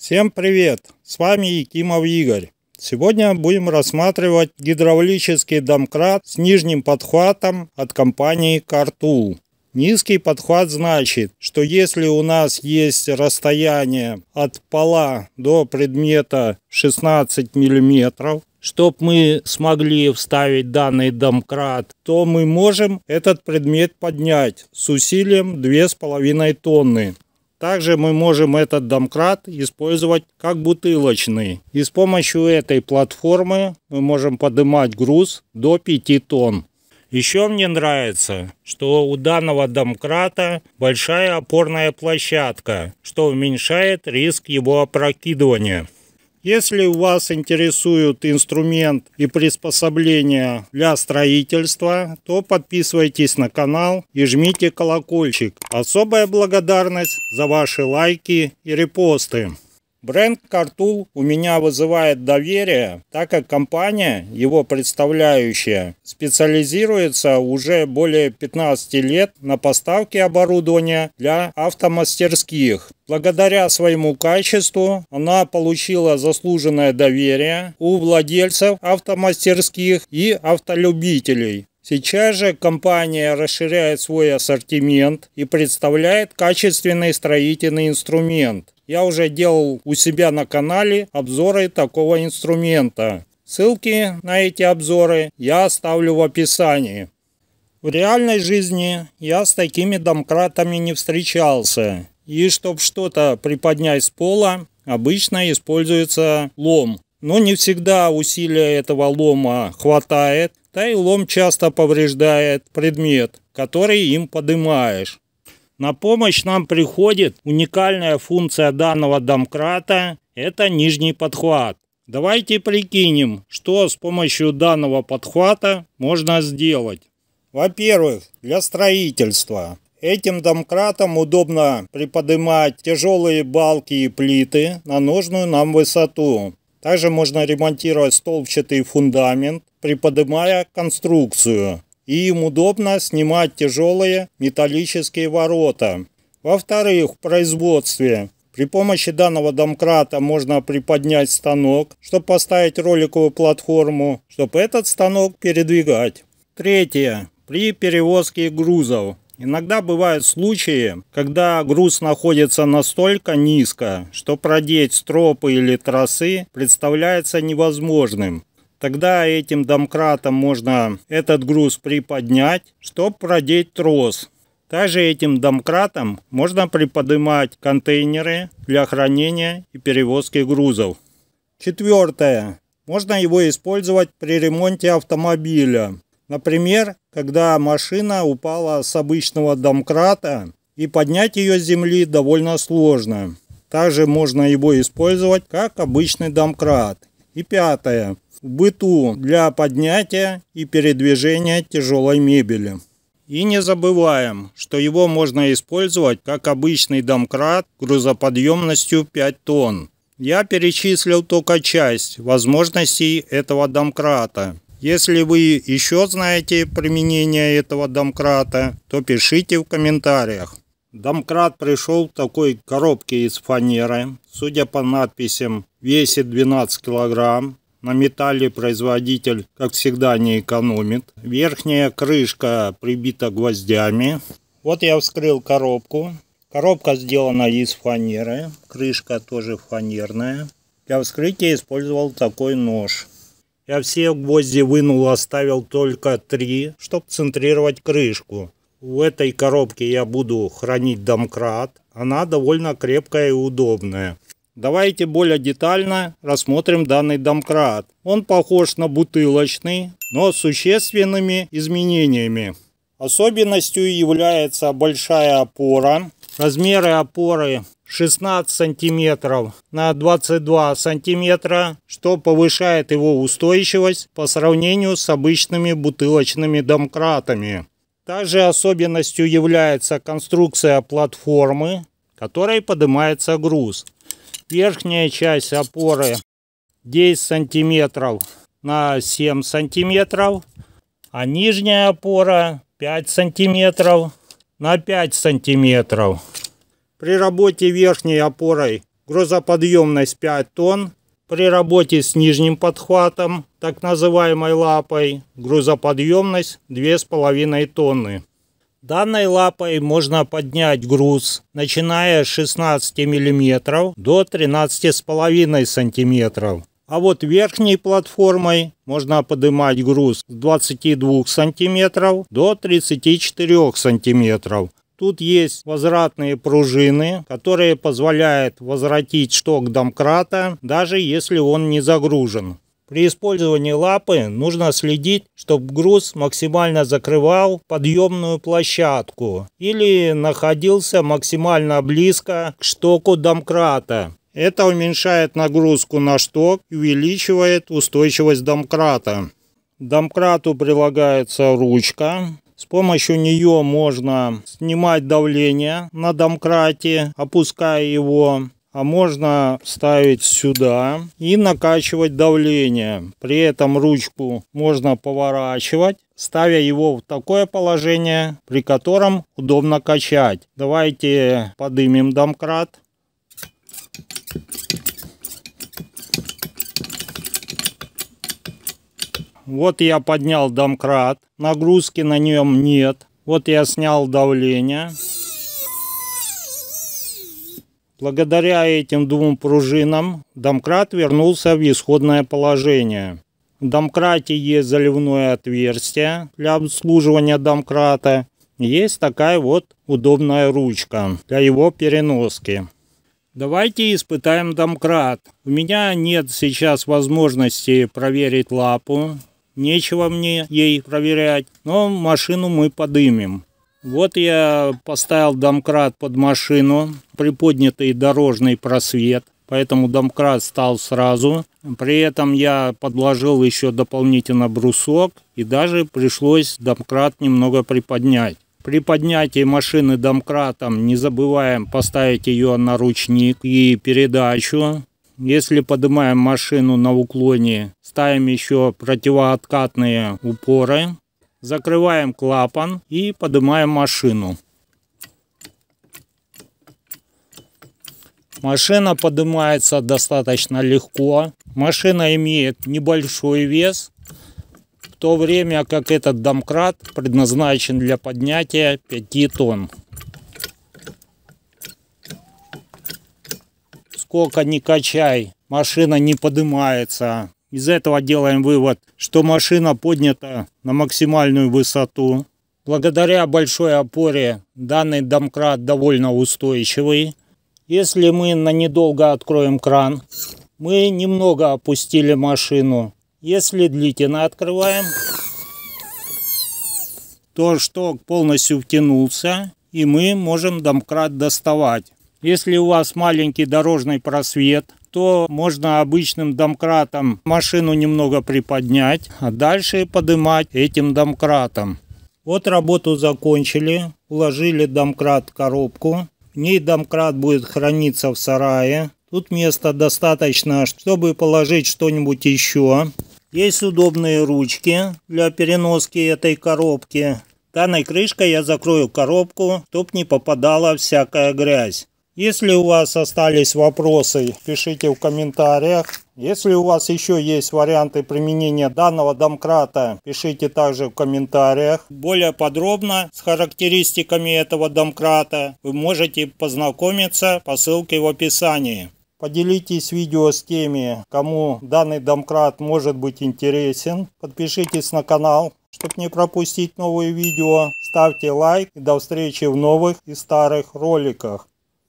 Всем привет! С вами Якимов Игорь. Сегодня будем рассматривать гидравлический домкрат с нижним подхватом от компании Cartool. Низкий подхват значит, что если у нас есть расстояние от пола до предмета 16 мм, чтобы мы смогли вставить данный домкрат, то мы можем этот предмет поднять с усилием 2,5 тонны. Также мы можем этот домкрат использовать как бутылочный. И с помощью этой платформы мы можем поднимать груз до 5 тонн. Еще мне нравится, что у данного домкрата большая опорная площадка, что уменьшает риск его опрокидывания. Если вас интересует инструмент и приспособления для строительства, то подписывайтесь на канал и жмите колокольчик. Особая благодарность за ваши лайки и репосты. Бренд «Картул» у меня вызывает доверие, так как компания, его представляющая, специализируется уже более 15 лет на поставке оборудования для автомастерских. Благодаря своему качеству она получила заслуженное доверие у владельцев автомастерских и автолюбителей. Сейчас же компания расширяет свой ассортимент и представляет качественный строительный инструмент. Я уже делал у себя на канале обзоры такого инструмента. Ссылки на эти обзоры я оставлю в описании. В реальной жизни я с такими домкратами не встречался. И чтобы что-то приподнять с пола, обычно используется лом. Но не всегда усилия этого лома хватает, да и лом часто повреждает предмет, который им поднимаешь. На помощь нам приходит уникальная функция данного домкрата – это нижний подхват. Давайте прикинем, что с помощью данного подхвата можно сделать. Во-первых, для строительства. Этим домкратом удобно приподнимать тяжелые балки и плиты на нужную нам высоту. Также можно ремонтировать столбчатый фундамент, приподнимая конструкцию и им удобно снимать тяжелые металлические ворота. Во-вторых, в производстве. При помощи данного домкрата можно приподнять станок, чтобы поставить роликовую платформу, чтобы этот станок передвигать. Третье. При перевозке грузов. Иногда бывают случаи, когда груз находится настолько низко, что продеть стропы или тросы представляется невозможным. Тогда этим домкратом можно этот груз приподнять, чтобы продеть трос. Также этим домкратом можно приподнимать контейнеры для хранения и перевозки грузов. Четвертое. Можно его использовать при ремонте автомобиля. Например, когда машина упала с обычного домкрата и поднять ее с земли довольно сложно. Также можно его использовать как обычный домкрат и пятое. В быту для поднятия и передвижения тяжелой мебели. И не забываем, что его можно использовать как обычный домкрат грузоподъемностью 5 тонн. Я перечислил только часть возможностей этого домкрата. Если вы еще знаете применение этого домкрата, то пишите в комментариях. Домкрат пришел в такой коробке из фанеры, судя по надписям, весит 12 килограмм, на металле производитель, как всегда, не экономит. Верхняя крышка прибита гвоздями. Вот я вскрыл коробку. Коробка сделана из фанеры. Крышка тоже фанерная. Для вскрытия использовал такой нож. Я все гвозди вынул, оставил только три, чтобы центрировать крышку в этой коробке я буду хранить домкрат. Она довольно крепкая и удобная. Давайте более детально рассмотрим данный домкрат. Он похож на бутылочный, но с существенными изменениями. Особенностью является большая опора. Размеры опоры 16 сантиметров на 22 сантиметра, что повышает его устойчивость по сравнению с обычными бутылочными домкратами. Также особенностью является конструкция платформы, которой поднимается груз. Верхняя часть опоры 10 сантиметров на 7 сантиметров, а нижняя опора 5 сантиметров на 5 сантиметров. При работе верхней опорой грузоподъемность 5 тонн, при работе с нижним подхватом, так называемой лапой, грузоподъемность 2,5 тонны. Данной лапой можно поднять груз, начиная с 16 мм до 13,5 см. А вот верхней платформой можно поднимать груз с 22 см до 34 см, Тут есть возвратные пружины, которые позволяют возвратить шток домкрата, даже если он не загружен. При использовании лапы нужно следить, чтобы груз максимально закрывал подъемную площадку или находился максимально близко к штоку домкрата. Это уменьшает нагрузку на шток и увеличивает устойчивость домкрата. Домкрату прилагается ручка, с помощью нее можно снимать давление на домкрате, опуская его. А можно ставить сюда и накачивать давление. При этом ручку можно поворачивать, ставя его в такое положение, при котором удобно качать. Давайте подымем домкрат. Thank you. Вот я поднял домкрат, нагрузки на нем нет. Вот я снял давление. Благодаря этим двум пружинам домкрат вернулся в исходное положение. В домкрате есть заливное отверстие для обслуживания домкрата. Есть такая вот удобная ручка для его переноски. Давайте испытаем домкрат. У меня нет сейчас возможности проверить лапу нечего мне ей проверять, но машину мы подымем. Вот я поставил домкрат под машину, приподнятый дорожный просвет, поэтому домкрат стал сразу. При этом я подложил еще дополнительно брусок и даже пришлось домкрат немного приподнять. При поднятии машины домкратом не забываем поставить ее на ручник и передачу. Если поднимаем машину на уклоне, ставим еще противооткатные упоры, закрываем клапан и поднимаем машину. Машина поднимается достаточно легко. Машина имеет небольшой вес, в то время как этот домкрат предназначен для поднятия 5 тонн. сколько не качай, машина не поднимается. Из этого делаем вывод, что машина поднята на максимальную высоту. Благодаря большой опоре данный домкрат довольно устойчивый. Если мы на недолго откроем кран, мы немного опустили машину. Если длительно открываем, то шток полностью втянулся, и мы можем домкрат доставать. Если у вас маленький дорожный просвет, то можно обычным домкратом машину немного приподнять, а дальше поднимать этим домкратом. Вот работу закончили, уложили домкрат в коробку. В ней домкрат будет храниться в сарае. Тут места достаточно, чтобы положить что-нибудь еще. Есть удобные ручки для переноски этой коробки. Данной крышкой я закрою коробку, чтоб не попадала всякая грязь. Если у вас остались вопросы, пишите в комментариях. Если у вас еще есть варианты применения данного домкрата, пишите также в комментариях. Более подробно с характеристиками этого домкрата вы можете познакомиться по ссылке в описании. Поделитесь видео с теми, кому данный домкрат может быть интересен. Подпишитесь на канал, чтобы не пропустить новые видео. Ставьте лайк и до встречи в новых и старых роликах.